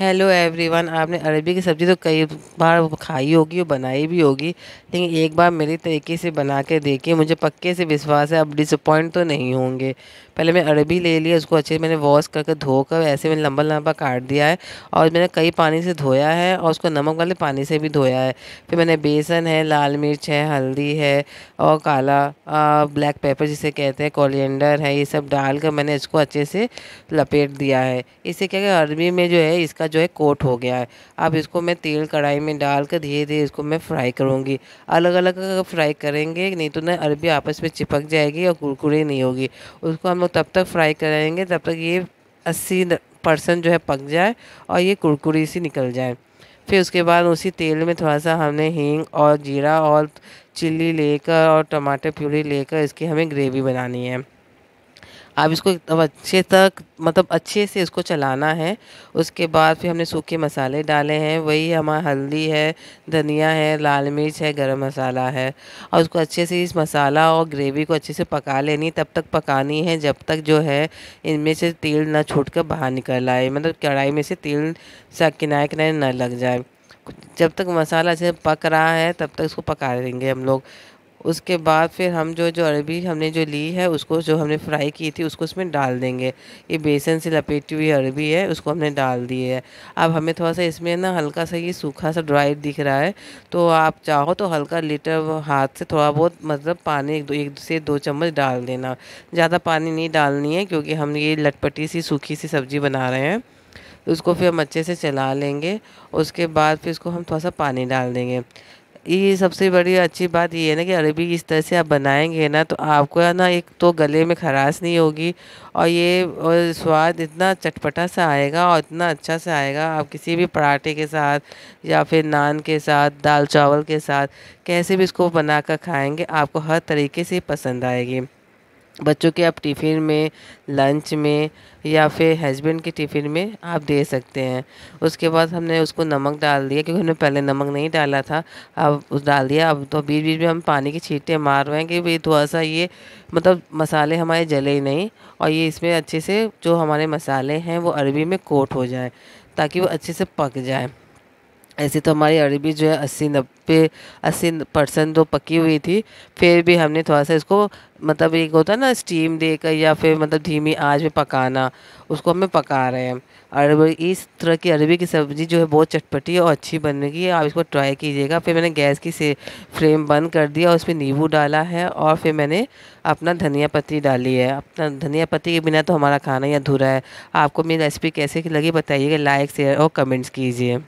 Hello everyone आपने अरबी की सब्ज़ी तो कई बार खाई होगी और बनाई भी होगी लेकिन एक बार मेरे तरीके से बना के देखिए मुझे पक्के से विश्वास है आप डिसअपॉइंट तो नहीं होंगे पहले मैं अरबी ले लिया उसको अच्छे से मैंने वॉश करके धोकर ऐसे मैंने लंबा लंबा काट दिया है और मैंने कई पानी से धोया है और उसको नमक वाले पानी से भी धोया है फिर मैंने बेसन है लाल मिर्च है हल्दी है और काला आ, ब्लैक पेपर जिसे कहते हैं कोलिएंडर है ये सब डाल कर मैंने इसको अच्छे से लपेट दिया है इससे क्या अरबी में जो है इसका जो है कोट हो गया है अब हम्म। इसको मैं तेल कढ़ाई में डाल कर धीरे धीरे इसको मैं फ्राई करूँगी अलग अलग अगर फ्राई करेंगे नहीं तो ना अरबी आपस में चिपक जाएगी और कुरकुरी नहीं होगी उसको हम लोग तब तक फ्राई करेंगे तब तक ये अस्सी परसेंट जो है पक जाए और ये कुरकुरी सी निकल जाए फिर उसके बाद उसी तेल में थोड़ा सा हमने हींग और जीरा और चिल्ली लेकर और टमाटर प्यूरी लेकर इसकी हमें ग्रेवी बनानी है अब इसको एकदम अच्छे तक मतलब अच्छे से इसको चलाना है उसके बाद फिर हमने सूखे मसाले डाले हैं वही हमारा हल्दी है धनिया है लाल मिर्च है गरम मसाला है और उसको अच्छे से इस मसाला और ग्रेवी को अच्छे से पका लेनी तब तक पकानी है जब तक जो है इनमें से तेल ना छूट कर बाहर निकल आए मतलब कढ़ाई में से तेल सा किनारे किनारे ना लग जाए जब तक मसाला अच्छे पक रहा है तब तक इसको पका लेंगे हम लोग उसके बाद फिर हम जो जो अरबी हमने जो ली है उसको जो हमने फ्राई की थी उसको उसमें डाल देंगे ये बेसन से लपेटी हुई अरबी है उसको हमने डाल दी है अब हमें थोड़ा सा इसमें ना हल्का सा ये सूखा सा ड्राई दिख रहा है तो आप चाहो तो हल्का लीटर हाथ से थोड़ा बहुत मतलब पानी एक, दो एक से दो चम्मच डाल देना ज़्यादा पानी नहीं डालनी है क्योंकि हम ये लटपटी सी सूखी सी सब्ज़ी बना रहे हैं उसको फिर हम अच्छे से चला लेंगे उसके बाद फिर इसको हम थोड़ा सा पानी डाल देंगे ये सबसे बड़ी अच्छी बात ये है ना कि अरबी इस तरह से आप बनाएंगे ना तो आपको है ना एक तो गले में खराश नहीं होगी और ये और स्वाद इतना चटपटा सा आएगा और इतना अच्छा सा आएगा आप किसी भी पराठे के साथ या फिर नान के साथ दाल चावल के साथ कैसे भी इसको बना कर खाएँगे आपको हर तरीके से पसंद आएगी बच्चों के आप टिफ़िन में लंच में या फिर हस्बैंड के टिफ़िन में आप दे सकते हैं उसके बाद हमने उसको नमक डाल दिया क्योंकि हमने पहले नमक नहीं डाला था अब उस डाल दिया अब तो बीच बीच में हम पानी के छींटे मार रहे हैं कि भाई थोड़ा सा ये मतलब मसाले हमारे जले ही नहीं और ये इसमें अच्छे से जो हमारे मसाले हैं वो अरबी में कोट हो जाए ताकि वो अच्छे से पक जाए ऐसे तो हमारी अरबी जो है अस्सी नब्बे अस्सी परसेंट तो पकी हुई थी फिर भी हमने थोड़ा सा इसको मतलब एक होता है ना स्टीम देकर या फिर मतलब धीमी आंच में पकाना उसको हमें पका रहे हैं अरबी इस तरह की अरबी की सब्ज़ी जो है बहुत चटपटी है और अच्छी बनेगी आप इसको ट्राई कीजिएगा फिर मैंने गैस की से फ्लेम बंद कर दिया और उसमें नींबू डाला है और फिर मैंने अपना धनिया पत्ती डाली है अपना धनिया पत्ती के बिना तो हमारा खाना ही अधूरा है आपको मेरी रेसिपी कैसे लगी बताइएगा लाइक शेयर और कमेंट्स कीजिए